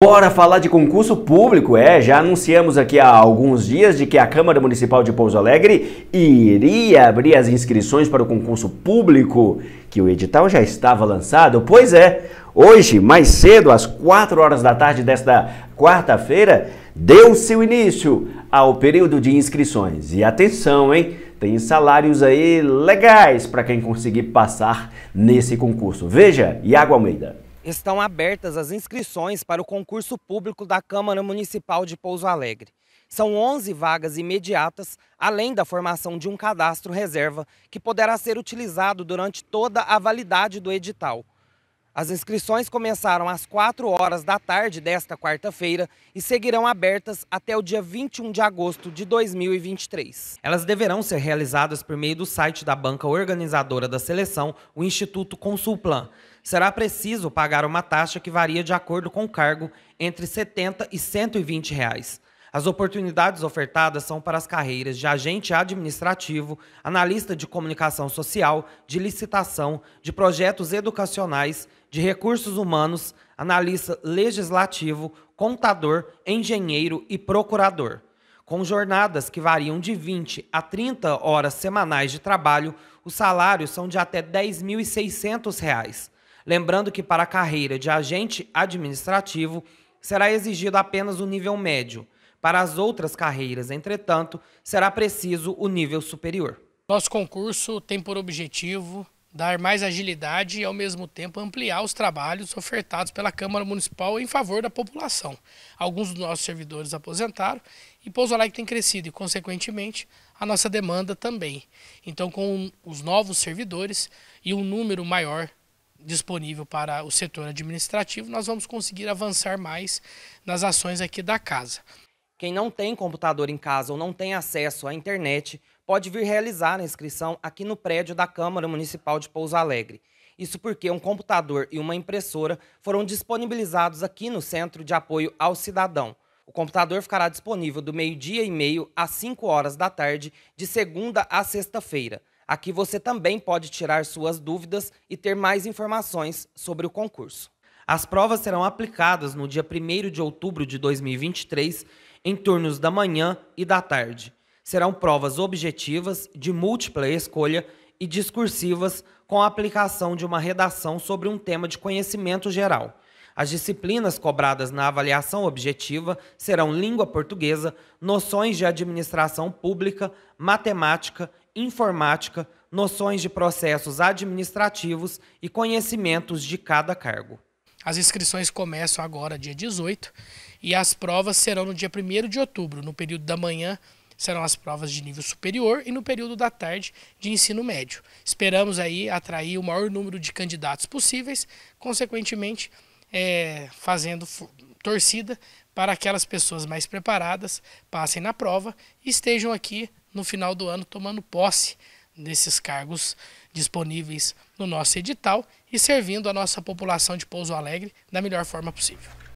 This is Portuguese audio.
Bora falar de concurso público, é, já anunciamos aqui há alguns dias de que a Câmara Municipal de Pouso Alegre iria abrir as inscrições para o concurso público, que o edital já estava lançado, pois é, hoje, mais cedo, às 4 horas da tarde desta quarta-feira, deu-se o início ao período de inscrições, e atenção, hein, tem salários aí legais para quem conseguir passar nesse concurso, veja, Iago Almeida. Estão abertas as inscrições para o concurso público da Câmara Municipal de Pouso Alegre. São 11 vagas imediatas, além da formação de um cadastro reserva, que poderá ser utilizado durante toda a validade do edital. As inscrições começaram às 4 horas da tarde desta quarta-feira e seguirão abertas até o dia 21 de agosto de 2023. Elas deverão ser realizadas por meio do site da banca organizadora da seleção, o Instituto Consulplan. Será preciso pagar uma taxa que varia de acordo com o cargo entre R$ 70 e R$ 120. Reais. As oportunidades ofertadas são para as carreiras de agente administrativo, analista de comunicação social, de licitação, de projetos educacionais, de recursos humanos, analista legislativo, contador, engenheiro e procurador. Com jornadas que variam de 20 a 30 horas semanais de trabalho, os salários são de até R$ 10.600. Lembrando que para a carreira de agente administrativo será exigido apenas o nível médio – para as outras carreiras, entretanto, será preciso o nível superior. Nosso concurso tem por objetivo dar mais agilidade e, ao mesmo tempo, ampliar os trabalhos ofertados pela Câmara Municipal em favor da população. Alguns dos nossos servidores aposentaram e Pouso Alegre tem crescido e, consequentemente, a nossa demanda também. Então, com os novos servidores e um número maior disponível para o setor administrativo, nós vamos conseguir avançar mais nas ações aqui da casa. Quem não tem computador em casa ou não tem acesso à internet pode vir realizar a inscrição aqui no prédio da Câmara Municipal de Pouso Alegre. Isso porque um computador e uma impressora foram disponibilizados aqui no Centro de Apoio ao Cidadão. O computador ficará disponível do meio-dia e meio às 5 horas da tarde, de segunda a sexta-feira. Aqui você também pode tirar suas dúvidas e ter mais informações sobre o concurso. As provas serão aplicadas no dia 1 de outubro de 2023, em turnos da manhã e da tarde. Serão provas objetivas, de múltipla escolha e discursivas, com a aplicação de uma redação sobre um tema de conhecimento geral. As disciplinas cobradas na avaliação objetiva serão língua portuguesa, noções de administração pública, matemática, informática, noções de processos administrativos e conhecimentos de cada cargo. As inscrições começam agora, dia 18, e as provas serão no dia 1 de outubro. No período da manhã serão as provas de nível superior e no período da tarde de ensino médio. Esperamos aí atrair o maior número de candidatos possíveis, consequentemente é, fazendo torcida para aquelas pessoas mais preparadas passem na prova e estejam aqui no final do ano tomando posse nesses cargos disponíveis no nosso edital e servindo a nossa população de Pouso Alegre da melhor forma possível.